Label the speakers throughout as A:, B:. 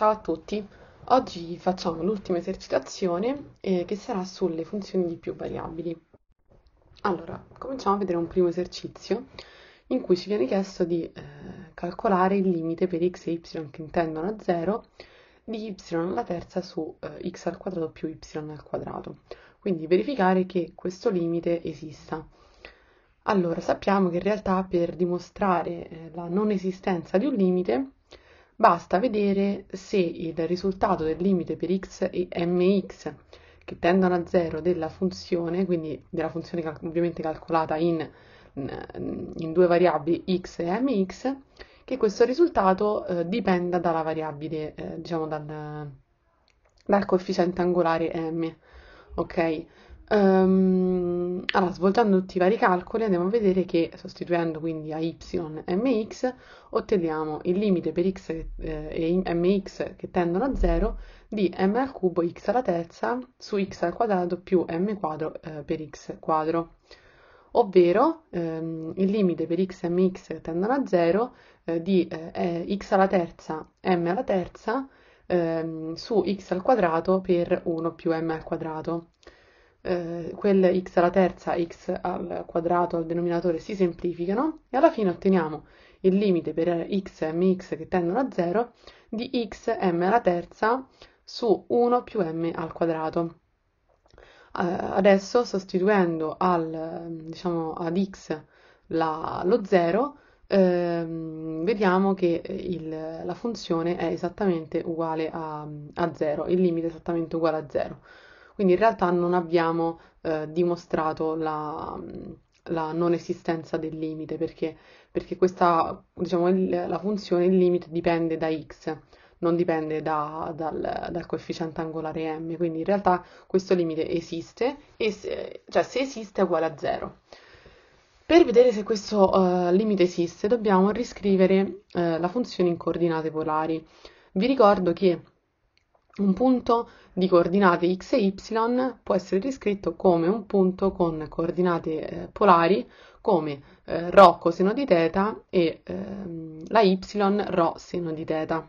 A: Ciao a tutti, oggi facciamo l'ultima esercitazione eh, che sarà sulle funzioni di più variabili. Allora, cominciamo a vedere un primo esercizio in cui ci viene chiesto di eh, calcolare il limite per x e y che intendono a 0 di y alla terza su eh, x al quadrato più y al quadrato. Quindi verificare che questo limite esista. Allora, sappiamo che in realtà per dimostrare eh, la non esistenza di un limite Basta vedere se il risultato del limite per x e mx che tendono a 0 della funzione, quindi della funzione cal- ovviamente calcolata in, in, due variabili x e mx, che questo risultato eh, dipenda dalla variabile, eh, diciamo dal, dal coefficiente angolare m. Ok? Um, allora, svoltando tutti i vari calcoli andiamo a vedere che sostituendo quindi a y mx otteniamo il limite per x eh, e eh, mx che tendono a 0 di m al cubo x alla terza su x al quadrato più m quadro eh, per x quadro ovvero ehm, il limite per x e mx che tendono a 0 eh, di eh, x alla terza m alla terza ehm, su x al quadrato per 1 più m al quadrato eh, quelle x alla terza, x al quadrato, al denominatore si semplificano e alla fine otteniamo il limite per x e mx che tendono a 0 di x m alla terza su 1 più m al quadrato. Eh, adesso sostituendo al, diciamo, ad x la, lo 0 ehm, vediamo che il, la funzione è esattamente uguale a 0, il limite è esattamente uguale a 0. Quindi in realtà non abbiamo eh, dimostrato la, la, non esistenza del limite perché, perché questa, diciamo, il, la funzione, il limite dipende da x, non dipende da, dal, dal, coefficiente angolare m. Quindi in realtà questo limite esiste, e se, cioè se esiste è uguale a 0. Per vedere se questo uh, limite esiste dobbiamo riscrivere uh, la funzione in coordinate polari. Vi ricordo che un punto di coordinate x e y può essere descritto come un punto con coordinate eh, polari come eh, ρ coseno di θ e ehm, la y ρ seno di θ.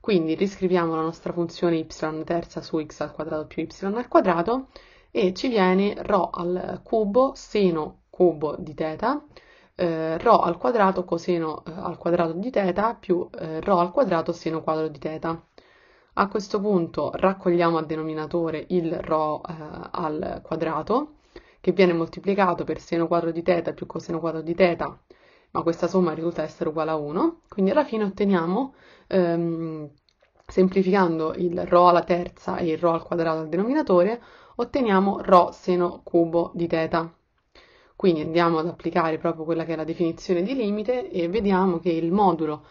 A: Quindi riscriviamo la nostra funzione y terza su x al quadrato più y al quadrato e ci viene ρ al cubo seno cubo di θ, eh, ρ al quadrato coseno eh, al quadrato di θ più eh, ρ al quadrato seno quadro di θ. A questo punto raccogliamo a denominatore il Rho eh, al quadrato, che viene moltiplicato per seno quadro di teta più coseno quadro di teta, ma questa somma risulta essere uguale a 1, quindi alla fine otteniamo, ehm, semplificando il Rho alla terza e il Rho al quadrato al denominatore, otteniamo Rho seno cubo di teta. Quindi andiamo ad applicare proprio quella che è la definizione di limite e vediamo che il modulo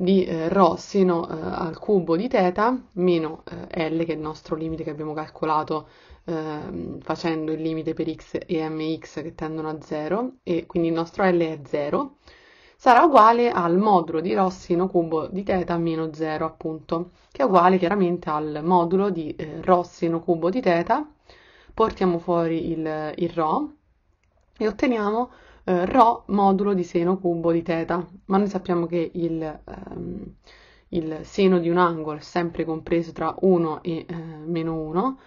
A: di eh, ρ seno eh, al cubo di teta meno eh, L che è il nostro limite che abbiamo calcolato ehm, facendo il limite per x e mx che tendono a 0 e quindi il nostro L è 0 sarà uguale al modulo di ρ seno cubo di teta meno 0 appunto che è uguale chiaramente al modulo di eh, ρ seno cubo di teta. portiamo fuori il, il ρ e otteniamo eh, ρ modulo di seno cubo di teta, ma noi sappiamo che il, ehm, il, seno di un angolo è sempre compreso tra 1 e eh, meno 1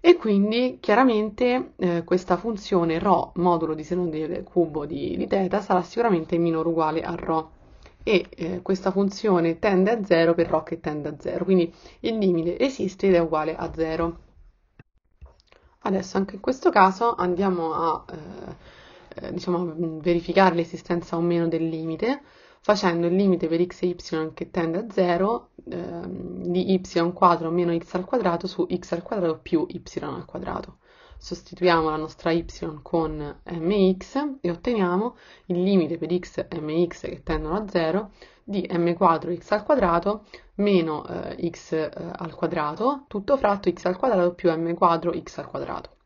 A: e quindi chiaramente eh, questa funzione Rho modulo di seno del cubo di, di θ sarà sicuramente minore o uguale a Rho. e eh, questa funzione tende a 0 per ρ che tende a 0, quindi il limite esiste ed è uguale a 0. Adesso anche in questo caso andiamo a eh, eh, diciamo, mm, verificare l'esistenza o meno del limite facendo il limite per x e y che tende a 0 eh, di y quadro meno x al quadrato su x al quadrato più y al quadrato. Sostituiamo la nostra y con mx e otteniamo il limite per x e mx che tendono a 0 di m quadro x al quadrato meno eh, x eh, al quadrato tutto fratto x al quadrato più m quadro x al quadrato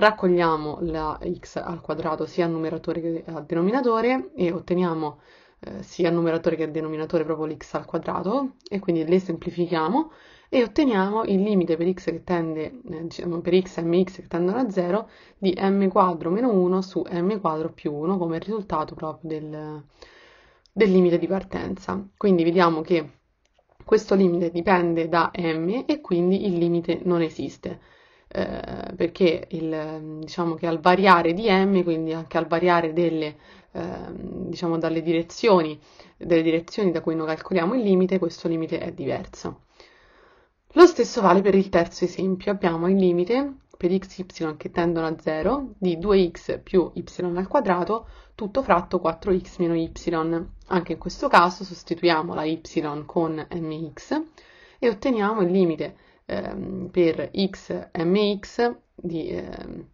A: raccogliamo la x al quadrato sia al numeratore che al denominatore e otteniamo eh, sia al numeratore che al denominatore proprio l'x al quadrato e quindi le semplifichiamo e otteniamo il limite per x, che tende, eh, diciamo, per x e mx che tendono a 0 di m quadro meno 1 su m quadro più 1 come risultato proprio del, del limite di partenza. Quindi vediamo che questo limite dipende da m e quindi il limite non esiste. Eh, perché il, diciamo che al variare di m, quindi anche al variare delle, eh, diciamo dalle direzioni, delle direzioni da cui noi calcoliamo il limite, questo limite è diverso. Lo stesso vale per il terzo esempio, abbiamo il limite per x, y che tendono a 0 di 2x più y al quadrato tutto fratto 4x meno y. Anche in questo caso sostituiamo la y con mx e otteniamo il limite ehm, per x, mx di, ehm,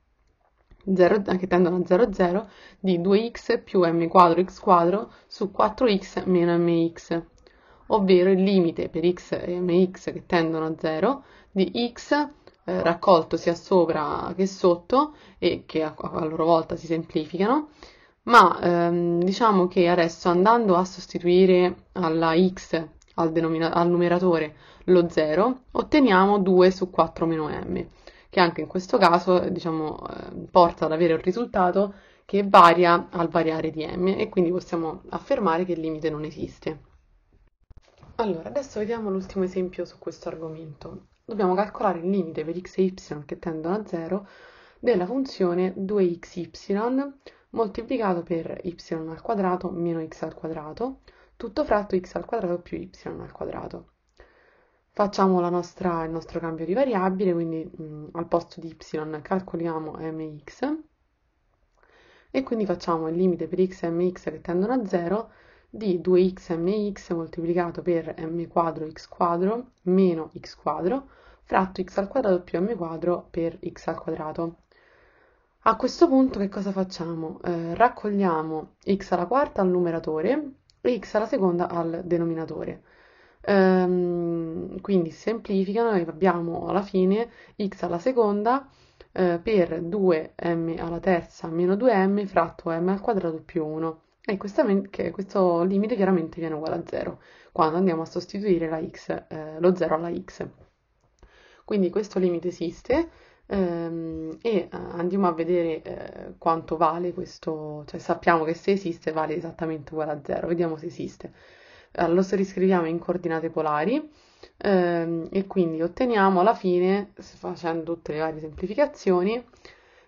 A: 0, che tendono a 0, 0 di 2x più m quadro x quadro su 4x meno mx, ovvero il limite per x e mx che tendono a 0 di x eh, raccolto sia sopra che sotto e che a, a loro volta si semplificano, ma ehm, diciamo che adesso andando a sostituire alla x al, al numeratore lo 0, otteniamo 2 su 4 meno m, che anche in questo caso diciamo, eh, porta ad avere un risultato che varia al variare di m e quindi possiamo affermare che il limite non esiste. Allora, adesso vediamo l'ultimo esempio su questo argomento. Dobbiamo calcolare il limite per x e y che tendono a 0 della funzione 2xy moltiplicato per y al quadrato meno x al quadrato tutto fratto x al quadrato più y al quadrato. Facciamo nostra, il nostro cambio di variabile, quindi mh, mm, al posto di y calcoliamo mx e quindi facciamo il limite per x e mx che tendono a 0 di 2x mx moltiplicato per m quadro x quadro meno x quadro fratto x al quadrato più m quadro per x al quadrato. A questo punto che cosa facciamo? Eh, raccogliamo x alla quarta al numeratore e x alla seconda al denominatore. Ehm, quindi semplificano e abbiamo alla fine x alla seconda eh, per 2m alla terza meno 2m fratto m al quadrato più 1 e questa, questo limite chiaramente viene uguale a 0 quando andiamo a sostituire x, eh, lo 0 alla x. Quindi questo limite esiste Ehm, e eh, andiamo a vedere eh, quanto vale questo, cioè sappiamo che se esiste vale esattamente uguale a 0, vediamo se esiste. Allora, lo riscriviamo in coordinate polari ehm, e quindi otteniamo alla fine, facendo tutte le varie semplificazioni,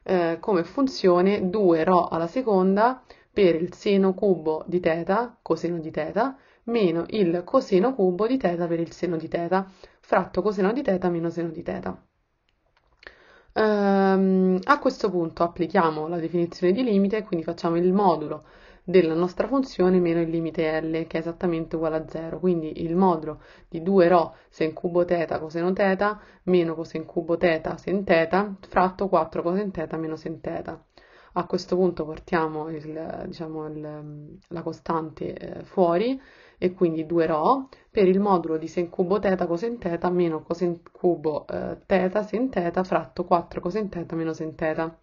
A: eh, come funzione 2 ρ alla seconda per il seno cubo di teta, coseno di teta, meno il coseno cubo di teta per il seno di teta, fratto coseno di teta meno seno di teta. Ehm, a questo punto applichiamo la definizione di limite, quindi facciamo il modulo della nostra funzione meno il limite L che è esattamente uguale a 0 quindi il modulo di 2 ρ sen cubo teta coseno teta meno cosen cubo teta sen teta fratto 4 cosen teta meno sen teta. A questo punto portiamo il, diciamo, il, la costante eh, fuori e quindi 2 ρ per il modulo di sen cubo teta cosen teta meno cosen cubo eh, θ sen teta fratto 4 cosen teta meno sen teta.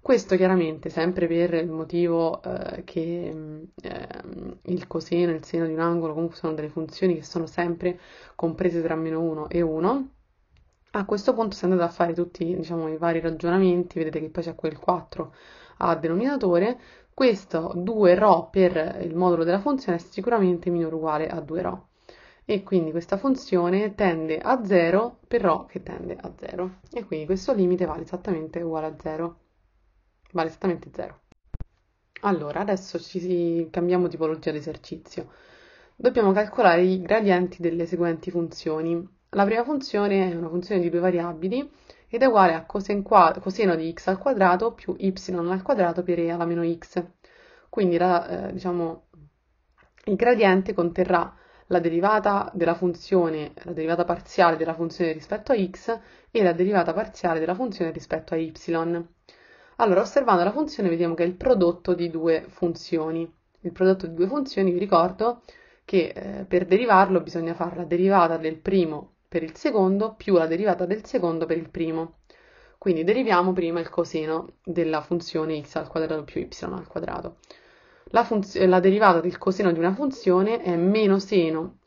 A: Questo chiaramente sempre per il motivo eh, che eh, il coseno e il seno di un angolo comunque sono delle funzioni che sono sempre comprese tra meno 1 e 1 a questo punto, se andate a fare tutti, diciamo, i vari ragionamenti, vedete che poi c'è quel 4 a denominatore, questo 2 ρ per il modulo della funzione è sicuramente minore o uguale a 2 ρ. E quindi questa funzione tende a 0 per rho che tende a 0. E quindi questo limite vale esattamente uguale a 0. Vale esattamente 0. Allora, adesso ci cambiamo tipologia d'esercizio. Dobbiamo calcolare i gradienti delle seguenti funzioni la prima funzione è una funzione di due variabili ed è uguale a coseno di x al quadrato più y al quadrato per e alla meno x. Quindi la, eh, diciamo, il gradiente conterrà la derivata della funzione, la derivata parziale della funzione rispetto a x e la derivata parziale della funzione rispetto a y. Allora, osservando la funzione vediamo che è il prodotto di due funzioni. Il prodotto di due funzioni, vi ricordo, che eh, per derivarlo bisogna fare la derivata del primo per il secondo più la derivata del secondo per il primo. Quindi deriviamo prima il coseno della funzione x al quadrato più y al quadrato. La, funz- la derivata del coseno di una funzione è meno seno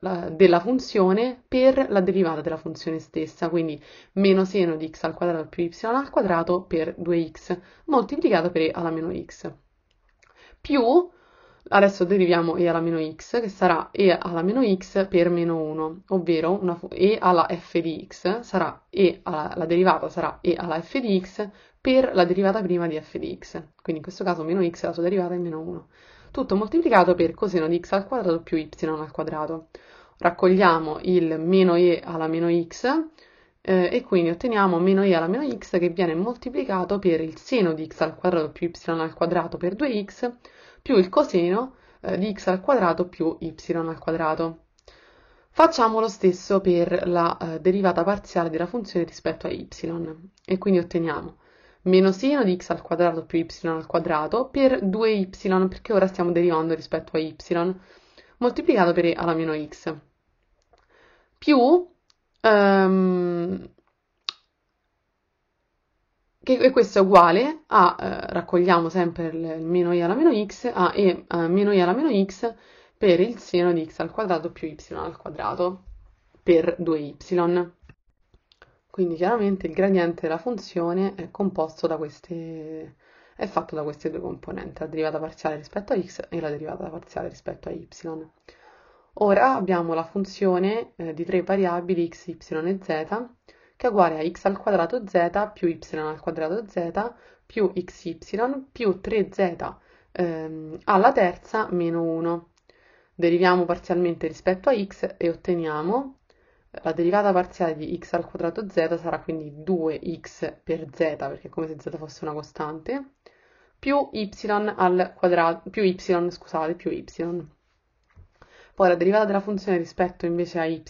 A: la, della funzione per la derivata della funzione stessa, quindi meno seno di x al quadrato più y al quadrato per 2x moltiplicato per e alla meno x, più Adesso deriviamo e alla meno x, che sarà e alla meno x per meno 1, ovvero e alla f di x sarà e alla, la derivata sarà e alla f di x per la derivata prima di f di x. Quindi in questo caso meno x è la sua derivata è meno 1. Tutto moltiplicato per coseno di x al quadrato più y al quadrato. Raccogliamo il meno e alla meno x, eh, e quindi otteniamo meno e alla meno x che viene moltiplicato per il seno di x al quadrato più y al quadrato per 2x più il coseno eh, di x al quadrato più y al quadrato. Facciamo lo stesso per la eh, derivata parziale della funzione rispetto a y e quindi otteniamo meno seno di x al quadrato più y al quadrato per 2y perché ora stiamo derivando rispetto a y moltiplicato per e alla meno x più um, che questo è uguale a, eh, raccogliamo sempre il meno i alla meno x, a e eh, meno i alla meno x per il seno di x al quadrato più y al quadrato per 2y. Quindi chiaramente il gradiente della funzione è composto da queste, è fatto da queste due componenti, la derivata parziale rispetto a x e la derivata parziale rispetto a y. Ora abbiamo la funzione eh, di tre variabili x, y e z che è uguale a x al quadrato z più y al quadrato z più xy più 3z ehm, alla terza meno 1. Deriviamo parzialmente rispetto a x e otteniamo eh, la derivata parziale di x al quadrato z sarà quindi 2x per z, perché è come se z fosse una costante, più y al quadrato, più y, scusate, più y. Poi la derivata della funzione rispetto invece a y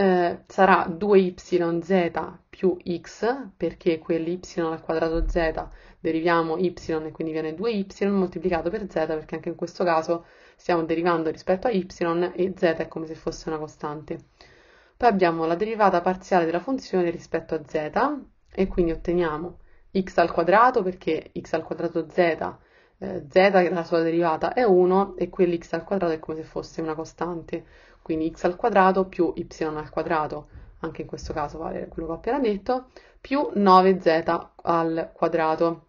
A: eh, sarà 2yz più x, perché quell'y al quadrato z deriviamo y e quindi viene 2y moltiplicato per z, perché anche in questo caso stiamo derivando rispetto a y e z è come se fosse una costante. Poi abbiamo la derivata parziale della funzione rispetto a z e quindi otteniamo x al quadrato perché x al quadrato z, eh, z la sua derivata è 1 e quell'x al quadrato è come se fosse una costante quindi x al quadrato più y al quadrato, anche in questo caso vale quello che ho appena detto, più 9z al quadrato.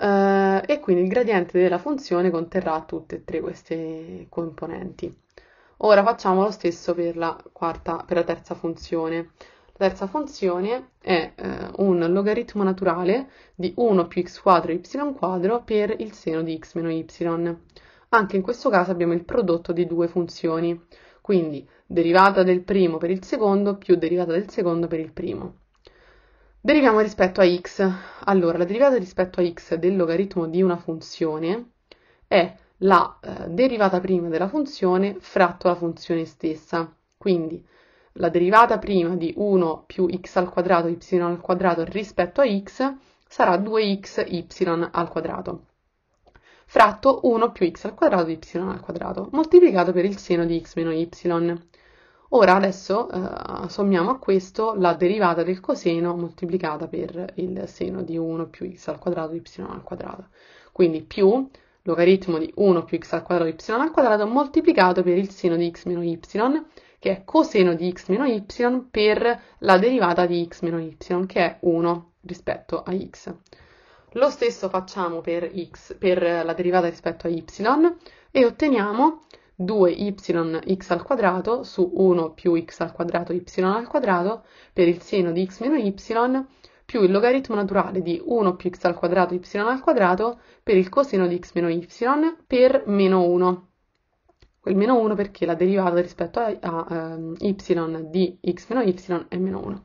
A: Uh, e quindi il gradiente della funzione conterrà tutte e tre queste componenti. Ora facciamo lo stesso per la, quarta, per la terza funzione. La terza funzione è uh, un logaritmo naturale di 1 più x quadro y quadro per il seno di x meno y. Anche in questo caso abbiamo il prodotto di due funzioni, quindi derivata del primo per il secondo più derivata del secondo per il primo. Deriviamo rispetto a x. Allora, la derivata rispetto a x del logaritmo di una funzione è la eh, derivata prima della funzione fratto la funzione stessa. Quindi la derivata prima di 1 più x al quadrato y al quadrato rispetto a x sarà 2xy al quadrato fratto 1 più x al quadrato di y al quadrato, moltiplicato per il seno di x meno y. Ora adesso eh, sommiamo a questo la derivata del coseno moltiplicata per il seno di 1 più x al quadrato di y al quadrato. Quindi più logaritmo di 1 più x al quadrato di y al quadrato moltiplicato per il seno di x meno y, che è coseno di x meno y per la derivata di x meno y, che è 1 rispetto a x. Lo stesso facciamo per, x, per la derivata rispetto a y e otteniamo 2yx al quadrato su 1 più x al quadrato y al quadrato per il seno di x meno y più il logaritmo naturale di 1 più x al quadrato y al quadrato per il coseno di x meno y per meno 1. Quel meno 1 perché la derivata rispetto a, a um, y di x meno y è meno 1.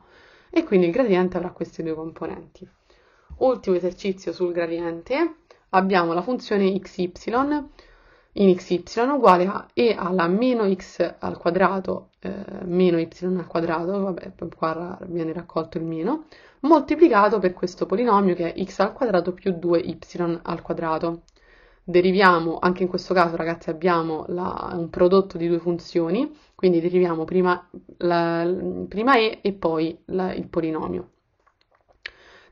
A: E quindi il gradiente avrà queste due componenti. Ultimo esercizio sul gradiente, abbiamo la funzione xy in xy uguale a e alla meno x al quadrato eh, meno y al quadrato, vabbè, qua viene raccolto il meno, moltiplicato per questo polinomio che è x al quadrato più 2y al quadrato. Deriviamo, anche in questo caso ragazzi abbiamo la, un prodotto di due funzioni, quindi deriviamo prima, la, prima e e poi la, il polinomio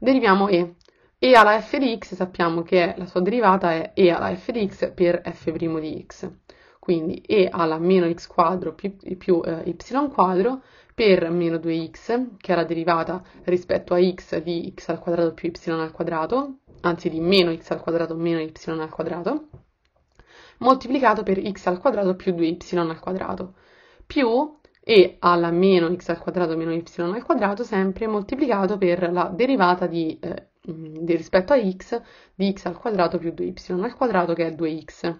A: deriviamo E. E alla f di x sappiamo che la sua derivata è E alla f di x per f' di x. Quindi E alla meno x quadro più, più eh, y quadro per meno 2x, che è la derivata rispetto a x di x al quadrato più y al quadrato, anzi di meno x al quadrato meno y al quadrato, moltiplicato per x al quadrato più 2y al quadrato, più e alla meno x al quadrato meno y al quadrato sempre moltiplicato per la derivata di, eh, mm, di rispetto a x di x al quadrato più 2y al quadrato che è 2x.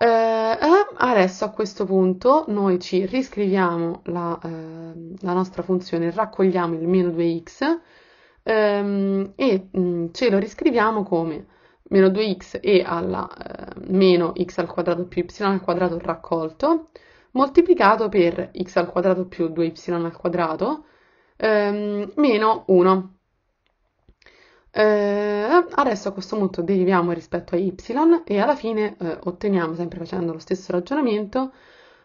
A: Eh, ah, adesso a questo punto noi ci riscriviamo la, eh, la nostra funzione, raccogliamo il meno 2x ehm, e mh, mm, ce lo riscriviamo come meno 2x e alla eh, meno x al quadrato più y al quadrato raccolto moltiplicato per x al quadrato più 2y al quadrato ehm, meno 1. Eh, adesso a questo punto deriviamo rispetto a y e alla fine eh, otteniamo, sempre facendo lo stesso ragionamento,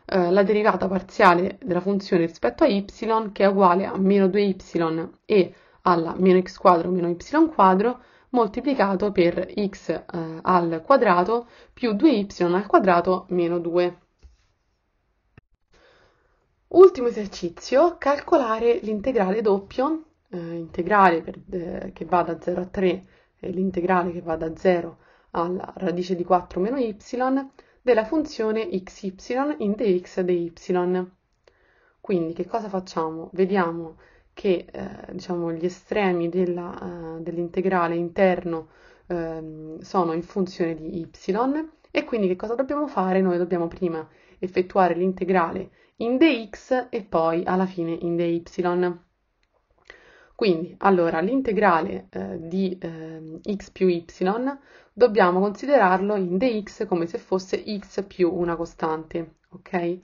A: eh, la derivata parziale della funzione rispetto a y che è uguale a meno 2y e alla meno x quadro meno y quadro moltiplicato per x eh, al quadrato più 2y al quadrato meno 2. Ultimo esercizio, calcolare l'integrale doppio, eh, integrale per, eh, che va da 0 a 3 e l'integrale che va da 0 alla radice di 4 meno y della funzione xy in dx y. Quindi che cosa facciamo? Vediamo che eh, diciamo, gli estremi eh, dell'integrale dell interno ehm, sono in funzione di y e quindi che cosa dobbiamo fare? Noi dobbiamo prima effettuare l'integrale in dx e poi alla fine in dy. Quindi, allora, l'integrale eh, di eh, x più y dobbiamo considerarlo in dx come se fosse x più una costante, ok?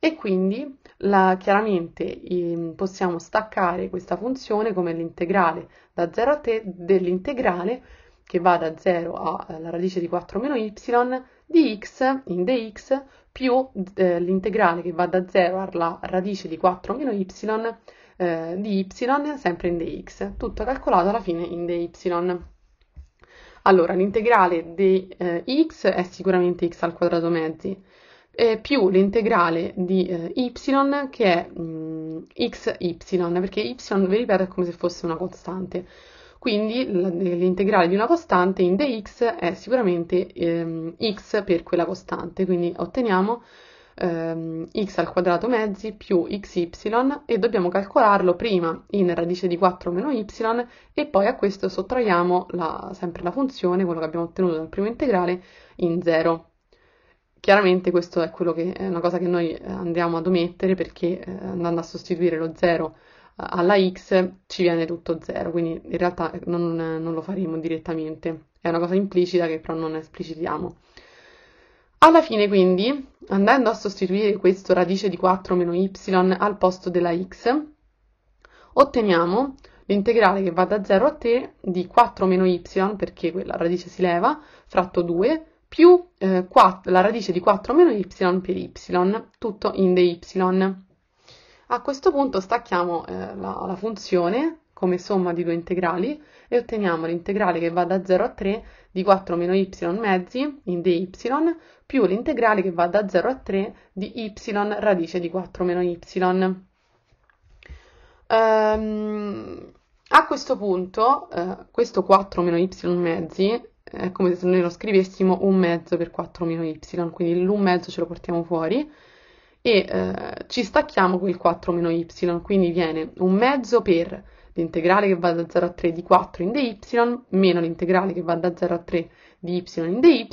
A: E quindi la, chiaramente eh, possiamo staccare questa funzione come l'integrale da 0 a t dell'integrale che va da 0 alla radice di 4 meno y di x in dx più eh, l'integrale che va da 0 alla radice di 4 meno y eh, di y sempre in dx, tutto calcolato alla fine in dy. Allora, l'integrale di eh, x è sicuramente x al quadrato mezzi, più l'integrale di eh, y che è mh, mm, xy, perché y, vi ripeto, è come se fosse una costante. Quindi l'integrale di una costante in dx è sicuramente ehm, x per quella costante, quindi otteniamo ehm, x al quadrato mezzi più xy e dobbiamo calcolarlo prima in radice di 4 meno y e poi a questo sottraiamo la, sempre la funzione, quello che abbiamo ottenuto dal primo integrale, in 0 chiaramente questo è, che, è, una cosa che noi eh, andiamo ad omettere perché eh, andando a sostituire lo 0 alla x ci viene tutto zero, quindi in realtà non, non lo faremo direttamente, è una cosa implicita che però non esplicitiamo. Alla fine quindi, andando a sostituire questo radice di 4-y meno al posto della x, otteniamo l'integrale che va da 0 a 3 di 4-y, meno perché la radice si leva, fratto 2, più eh, 4, la radice di 4-y meno per y, tutto in dy. A questo punto stacchiamo eh, la, la funzione come somma di due integrali e otteniamo l'integrale che va da 0 a 3 di 4 meno y mezzi in dy più l'integrale che va da 0 a 3 di y radice di 4 meno y. Um, a questo punto, uh, questo 4 meno y mezzi è come se noi lo scrivessimo un mezzo per 4 meno y, quindi l'un mezzo ce lo portiamo fuori e eh, ci stacchiamo quel 4 meno y, quindi viene un mezzo per l'integrale che va da 0 a 3 di 4 in dy meno l'integrale che va da 0 a 3 di y in dy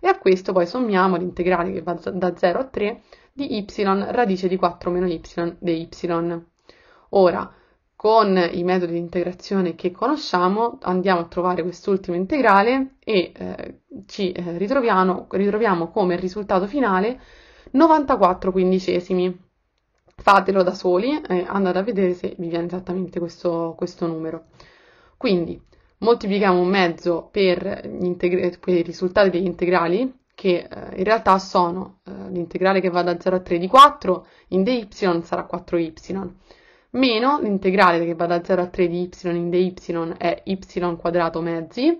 A: e a questo poi sommiamo l'integrale che va da 0 a 3 di y radice di 4 meno y dy. Ora, con i metodi di integrazione che conosciamo andiamo a trovare quest'ultimo integrale e eh, ci eh, ritroviamo, ritroviamo come risultato finale 94 quindicesimi. Fatelo da soli e eh, andate a vedere se vi viene esattamente questo, questo numero. Quindi moltiplichiamo un mezzo per, integra- per, i risultati degli integrali, che eh, in realtà sono eh, l'integrale che va da 0 a 3 di 4 in dy sarà 4y, meno l'integrale che va da 0 a 3 di y in dy è y quadrato mezzi,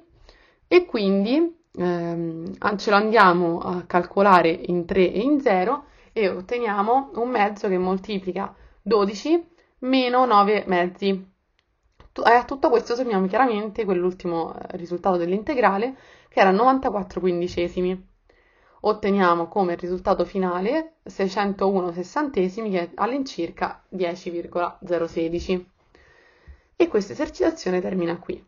A: e quindi ehm, ah, ce lo andiamo a calcolare in 3 e in 0 e otteniamo un mezzo che moltiplica 12 meno 9 mezzi. A eh, tutto questo sommiamo chiaramente quell'ultimo eh, risultato dell'integrale che era 94 quindicesimi. Otteniamo come risultato finale 601 sessantesimi che è all'incirca 10,016. E questa esercitazione termina qui.